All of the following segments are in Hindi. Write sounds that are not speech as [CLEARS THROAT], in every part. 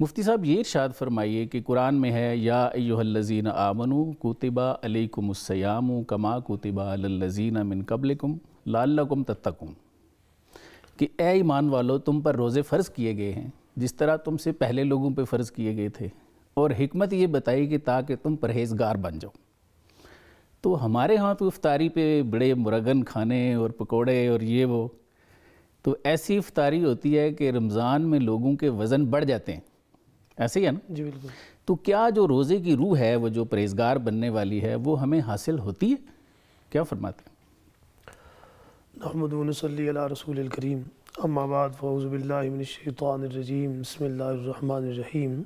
मुफ्ती साहब ये इर्शाद फरमाइए कि कुरान में है या योहल्लजीन आमनु कुतिबा अलैकुमस्याम कमा कुतिबा लजीन मिन कबलकुम लालकुम तत्तकुम कि ए ईमान वालों तुम पर रोज़े फ़र्ज़ किए गए हैं जिस तरह तुमसे पहले लोगों पर फ़र्ज़ किए गए थे और हमत ये बताई कि ताकि तुम परहेजगार बन जाओ तो हमारे यहाँ तो इफ्तारी पे बड़े मुरगन खाने और पकोड़े और ये वो तो ऐसी इफ्तारी होती है कि रमज़ान में लोगों के वज़न बढ़ जाते हैं ऐसे ही है ना जी बिल्कुल तो क्या जो रोज़े की रूह है वो जो परहेजगार बनने वाली है वो हमें हासिल होती है क्या फरमाते हैं रसूल करीम अम्माबाद फ़ौज़बिल्लाशैतरजीम बसमीम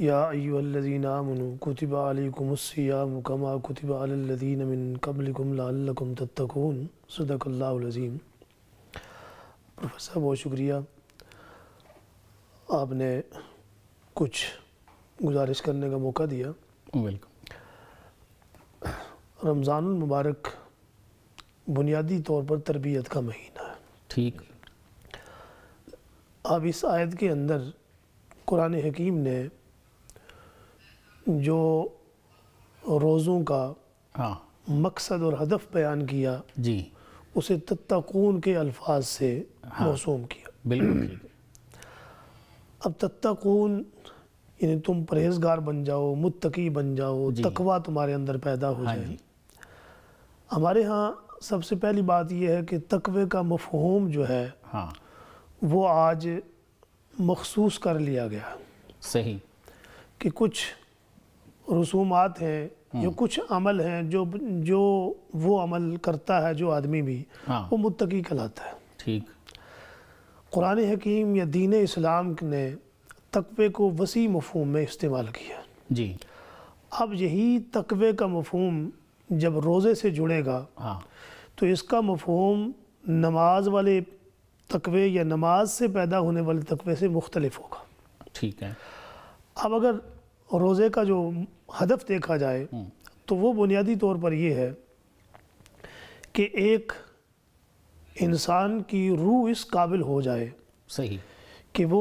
याजीनाकुतबालकुमसयाम कमा कुतिबा कुतबालदीन कबलकुम तत्तकून सदकल्लाज़ीम प्रोफेसर बहुत शुक्रिया आपने कुछ गुजारिश करने का मौका दिया वेलकम रमज़ान मुबारक बुनियादी तौर पर तरबियत का महीना है ठीक अब इस आयत के अंदर कुरान हकीम ने जो रोज़ों का हाँ मकसद और हदफ बयान किया जी उसे तत्तकून के अल्फाज से हाँ, मौसूम किया बिल्कुल अब तत्तकून यानी तुम परहेजगार बन जाओ मुत्तकी बन जाओ तकवा तुम्हारे अंदर पैदा हो हाँ जाए हमारे यहाँ सबसे पहली बात यह है कि तकवे का मफहूम जो है हाँ। वो आज मखसूस कर लिया गया सही कि कुछ रसूमात हैं जो हम्म। कुछ अमल हैं जो जो वो अमल करता है जो आदमी भी हाँ। वो मुत्तकी कहलाता है ठीक कुरान हकीम या दीन इस्लाम ने तकवे को वसी मफहम में इस्तेमाल किया जी अब यही तकवे का मफहम जब रोज़े से जुड़ेगा हाँ तो इसका मफहम नमाज वाले तकवे या नमाज से पैदा होने वाले तकवे से मुख्तलफ होगा ठीक है अब अगर रोज़े का जो हदफ देखा जाए हम्म। तो वो बुनियादी तौर पर यह है कि एक इंसान की रूह इस काबिल हो जाए सही कि वो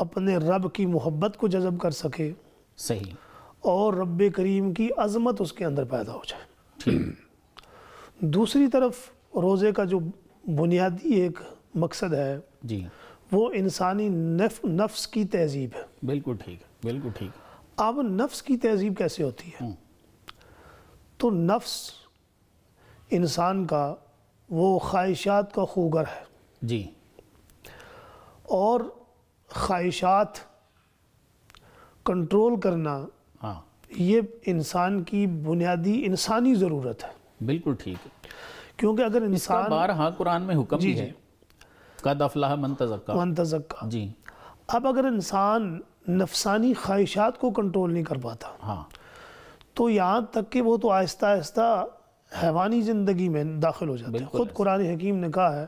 अपने रब की मोहब्बत को जज़ब कर सके सही और रब करीम की अजमत उसके अंदर पैदा हो जाए [CLEARS THROAT] दूसरी तरफ रोज़े का जो बुनियादी एक मकसद है जी वो इंसानी नफ, नफ्स की तहजीब है बिल्कुल ठीक बिल्कुल ठीक अब नफ्स की तहजीब कैसे होती है हम्म। तो नफ्स इंसान का वो ख्वाहिशात का खूगर है जी और ख्वाहिशात कंट्रोल करना हाँ ये इंसान की बुनियादी इंसानी ज़रूरत है बिल्कुल ठीक है क्योंकि अगर इंसान बार हाँ कुरान में हुक्म जी, जी है कद अफलाह मनतजक्का मनतजक्का जी अब अगर इंसान नफसानी ख्वाहिशात को कंट्रोल नहीं कर पाता हाँ तो यहाँ तक कि वो तो आहिस्ता आहिस्ता हैवानी ज़िंदगी में दाखिल हो जाते हैं ख़ुद कुरान हकीम ने कहा है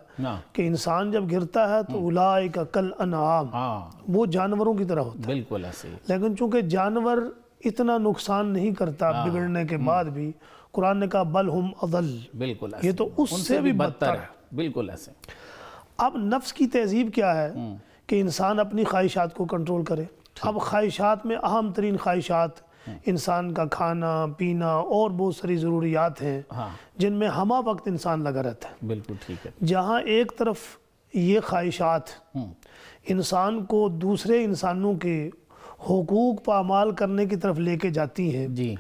कि इंसान जब गिरता है तो हम्म। उलाए का कल अनाम हाँ। वो जानवरों की तरह होता है बिल्कुल ऐसे लेकिन चूंकि जानवर इतना नुकसान नहीं करता हाँ। बिगड़ने के हम्म। बाद भी कुरान ने कहा बल हम अदल बिल्कुल ये तो उससे भी बदतर है बिल्कुल ऐसे अब नफ्स की तहजीब क्या है हम्म। कि इंसान अपनी ख्वाहिशात को कंट्रोल करे अब ख्वाहिशात में अहम तरीन ख्वाहिशात इंसान का खाना पीना और बहुत सारी ज़रूरियात हैं हाँ। जिनमें हमा वक्त इंसान लगा रहता है बिल्कुल ठीक है जहाँ एक तरफ ये ख्वाहिशात हम्म। इंसान को दूसरे इंसानों के हकूक़ पामाल करने की तरफ लेके जाती हैं जी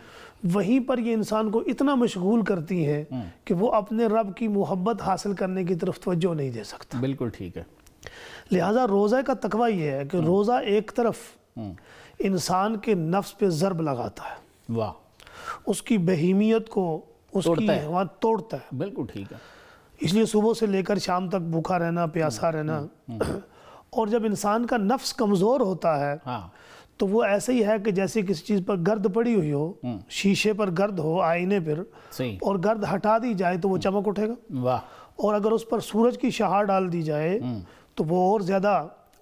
वहीं पर ये इंसान को इतना मशगूल करती हैं हम्म। कि वो अपने रब की मोहब्बत हासिल करने की तरफ तवज्जो नहीं दे सकता बिल्कुल ठीक है लिहाजा रोज़ा का तकवा ये है कि हम्म। रोज़ा एक तरफ इंसान के नफ्स पे ज़रब लगाता है वाह उसकी बहीमियत को उसकी वहाँ तोड़ता है बिल्कुल ठीक है इसलिए सुबह से लेकर शाम तक भूखा रहना प्यासा हम्म, रहना हम्म, हम्म। [CLEARS THROAT] और जब इंसान का नफ्स कमज़ोर होता है हाँ। तो वो ऐसे ही है कि जैसे किसी चीज़ पर गर्द पड़ी हुई हो शीशे पर गर्द हो आईने पर और गर्द हटा दी जाए तो वो चमक उठेगा वाह और अगर उस पर सूरज की शहार डाल दी जाए तो वो और ज़्यादा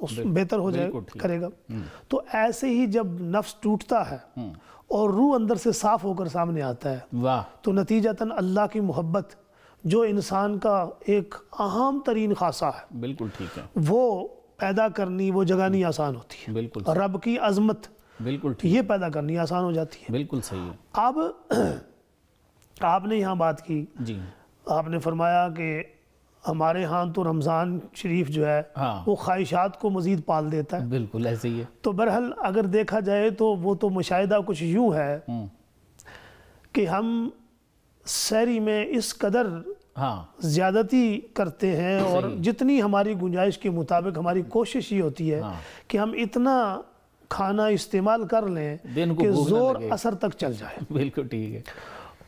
उस बेहतर हो जाए करेगा हम्म। तो ऐसे ही जब नफ्स टूटता है हम्म। और रूह अंदर से साफ होकर सामने आता है वाह तो नतीजतन अल्लाह की मोहब्बत जो इंसान का एक अहम तरीन खासा है बिल्कुल ठीक है वो पैदा करनी वो जगानी हम्म। आसान होती है बिल्कुल रब की अजमत बिल्कुल ठीक ये पैदा करनी आसान हो जाती है बिल्कुल सही है अब [CLEARS THROAT] आपने यहाँ बात की जी आपने फरमाया कि हमारे यहाँ तो रमज़ान शरीफ जो है हाँ। वो ख्वाहिशात को मज़ीद पाल देता है बिल्कुल ऐसे ही है तो बहरहाल अगर देखा जाए तो वो तो मुशाहिदा कुछ यूँ है हम्म। कि हम शहरी में इस कदर हाँ ज़्यादती करते हैं और जितनी हमारी गुंजाइश के मुताबिक हमारी कोशिश ये होती है हाँ। कि हम इतना खाना इस्तेमाल कर लें कि ज़ोर असर तक चल जाए [LAUGHS] बिल्कुल ठीक है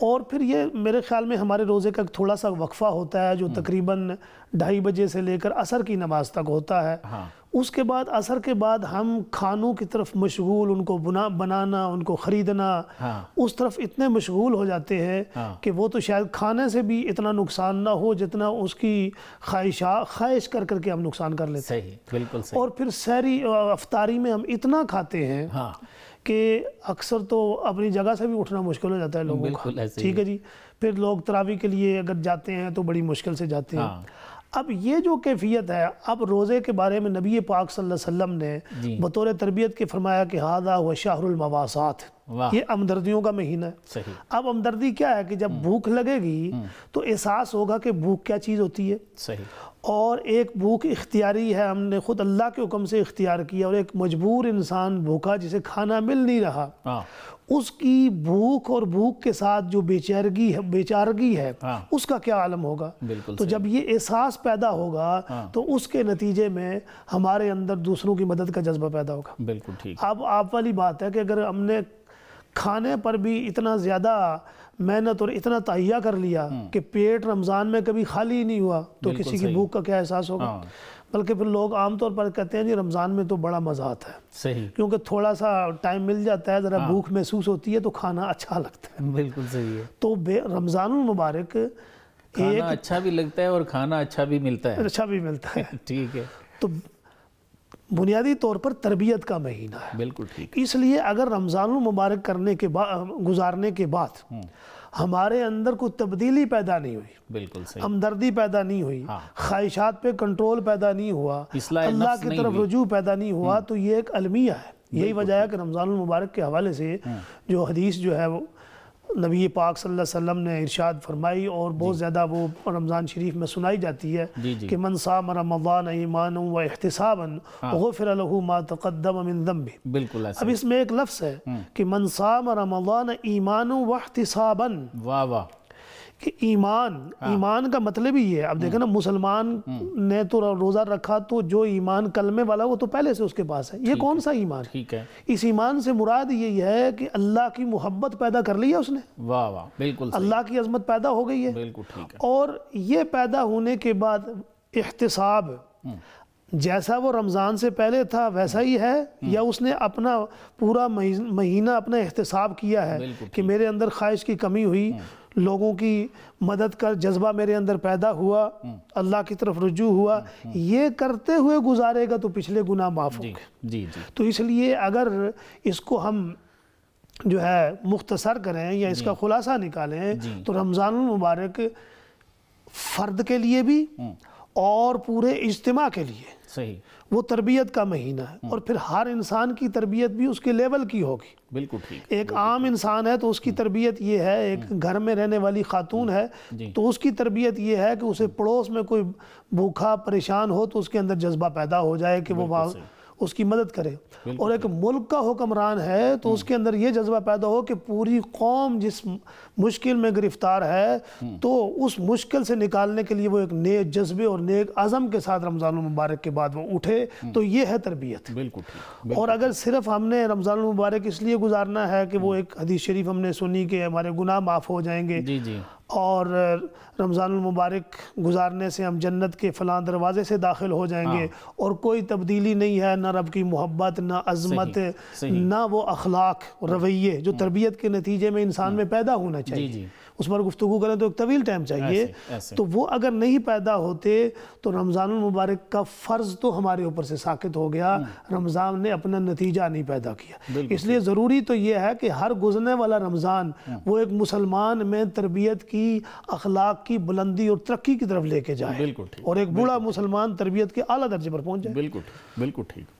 और फिर ये मेरे ख्याल में हमारे रोज़े का थोड़ा सा वक्फ़ा होता है जो हम्म। तकरीबन ढाई बजे से लेकर असर की नमाज तक होता है हाँ। उसके बाद असर के बाद हम खानों की तरफ मशगूल उनको बुना बनाना उनको ख़रीदना हाँ। उस तरफ इतने मशगूल हो जाते हैं हाँ। कि वो तो शायद खाने से भी इतना नुकसान ना हो जितना उसकी ख्वाहिशा ख्वाहिश कर करके हम नुकसान कर लेते हैं बिल्कुल सही। और फिर सैरी अफ्तारी में हम इतना खाते हैं हाँ। कि अक्सर तो अपनी जगह से भी उठना मुश्किल हो जाता है लोगों का ठीक है जी फिर लोग तरावी के लिए अगर जाते हैं तो बड़ी मुश्किल से जाते हैं हाँ। अब ये जो कैफियत है अब रोज़े के बारे में नबी पाक सल्लल्लाहु अलैहि वसल्लम ने बतौर तरबियत के फरमाया कि हादा व मवासात ये हमदर्दियों का महीना है सही अब हमदर्दी क्या है कि जब हम्म। भूख लगेगी हम्म। तो एहसास होगा कि भूख क्या चीज़ होती है सही और एक भूख इख्तियारी है हमने खुद अल्लाह के हुक्म से इख्तियार किया और एक मजबूर इंसान भूखा जिसे खाना मिल नहीं रहा हाँ। उसकी भूख और भूख के साथ जो बेचारगी है बेचारगी है हाँ। उसका क्या आलम होगा तो जब ये एहसास पैदा होगा हाँ। तो उसके नतीजे में हमारे अंदर दूसरों की मदद का जज्बा पैदा होगा बिल्कुल ठीक अब आप वाली बात है कि अगर हमने खाने पर भी इतना ज़्यादा मेहनत और इतना तहिया कर लिया हम्म। कि पेट रमज़ान में कभी खाली ही नहीं हुआ तो किसी की भूख का क्या एहसास होगा हाँ। बल्कि फिर लोग आमतौर पर कहते हैं जी रमज़ान में तो बड़ा मज़ा आता है सही क्योंकि थोड़ा सा टाइम मिल जाता है ज़रा हाँ। भूख महसूस होती है तो खाना अच्छा लगता है बिल्कुल सही है तो रमज़ान मुबारक खाना अच्छा भी लगता है और खाना अच्छा भी मिलता है अच्छा भी मिलता है [LAUGHS] ठीक है तो बुनियादी तौर पर तरबियत का महीना है बिल्कुल ठीक इसलिए अगर रमज़ान मुबारक करने के बाद गुजारने के बाद हम्म। हमारे अंदर कोई तब्दीली पैदा नहीं हुई बिल्कुल सही हमदर्दी पैदा नहीं हुई हाँ। ख्वाहिशात पे कंट्रोल पैदा नहीं हुआ अल्लाह की तरफ रुजू पैदा नहीं हुआ हम्म। तो ये एक अलमिया है यही वजह है कि रमज़ान मुबारक के हवाले से हम्म। जो हदीस जो है वो नबी पाक सल्लल्लाहु अलैहि वसल्लम ने इरशाद फरमाई और बहुत ज़्यादा वो रमज़ान शरीफ में सुनाई जाती है कि मनसाम रमदान ईमान व अहतसाबन हाँ। गफिर मा बिल्कुल अब इसमें एक लफ्स है हम्म। कि मनसाम रमदान ईमान व अहतसाबन वाह वाह कि ईमान हाँ। ईमान का मतलब ही है अब देखे ना हम्म। मुसलमान हम्म। ने तो रोज़ा रखा तो जो ईमान कलमे वाला वो तो पहले से उसके पास है ये कौन सा ईमान ठीक है इस ईमान से मुराद यही है कि अल्लाह की मोहब्बत पैदा कर ली है उसने वाह वाह बिल्कुल अल्लाह की अजमत पैदा हो गई है बिल्कुल ठीक है और ये पैदा होने के बाद एहतसाब हम्म। जैसा वो रमज़ान से पहले था वैसा ही है या उसने अपना पूरा महीना अपना एहतसाब किया है कि मेरे अंदर ख्वाहिश की कमी हुई लोगों की मदद का जज्बा मेरे अंदर पैदा हुआ अल्लाह की तरफ रुजू हुआ ये करते हुए गुजारेगा तो पिछले गुना माफ़ होंगे जी, जी तो इसलिए अगर इसको हम जो है मुख्तसर करें या इसका खुलासा निकालें तो रमज़ान मुबारक फ़र्द के लिए भी हम्म। और पूरे इज्तम के लिए सही वो तरबियत का महीना है और फिर हर इंसान की तरबियत भी उसके लेवल की होगी बिल्कुल ठीक एक आम इंसान है तो उसकी हम्म। तरबियत ये है एक हम्म। घर में रहने वाली खातून है हम्म। तो उसकी तरबियत ये है कि उसे पड़ोस में कोई भूखा परेशान हो तो उसके अंदर जज्बा पैदा हो जाए कि वो उसकी मदद करे और एक मुल्क का हुक्मरान है तो हम्म। उसके अंदर ये जज्बा पैदा हो कि पूरी कौम जिस मुश्किल में गिरफ्तार है हम्म। तो उस मुश्किल से निकालने के लिए वो एक नए जज्बे और नेक आज़म के साथ रमज़ान मुबारक के बाद वो उठे हम्म। तो ये है तरबियत बिल्कुल और अगर सिर्फ हमने रमज़ान मुबारक इसलिए गुजारना है कि वो एक हदीस शरीफ हमने सुनी कि हमारे गुनाह माफ़ हो जाएंगे और रमज़ानमबारक गुजारने से हम जन्नत के फ़लाँ दरवाज़े से दाखिल हो जाएंगे हाँ। और कोई तब्दीली नहीं है ना रब की मोहब्बत ना अजमत ना वो अखलाक रवैये जो हाँ। तरबियत के नतीजे में इंसान हाँ। में पैदा होना चाहिए उस पर गुफ्तु करें तो एक तवील टाइम चाहिए ऐसे, ऐसे। तो वो अगर नहीं पैदा होते तो रमज़ान मुबारक का फ़र्ज़ तो हमारे ऊपर से साकित हो गया हम्म। रमज़ान ने अपना नतीजा नहीं पैदा किया इसलिए ज़रूरी तो ये है कि हर गुजरने वाला रमज़ान हम्म। वो एक मुसलमान में तरबियत की अखलाक की बुलंदी और तरक्की की तरफ लेके जाए और एक बूढ़ा मुसलमान तरबियत के अली दर्जे पर पहुँच जाए बिल्कुल बिल्कुल ठीक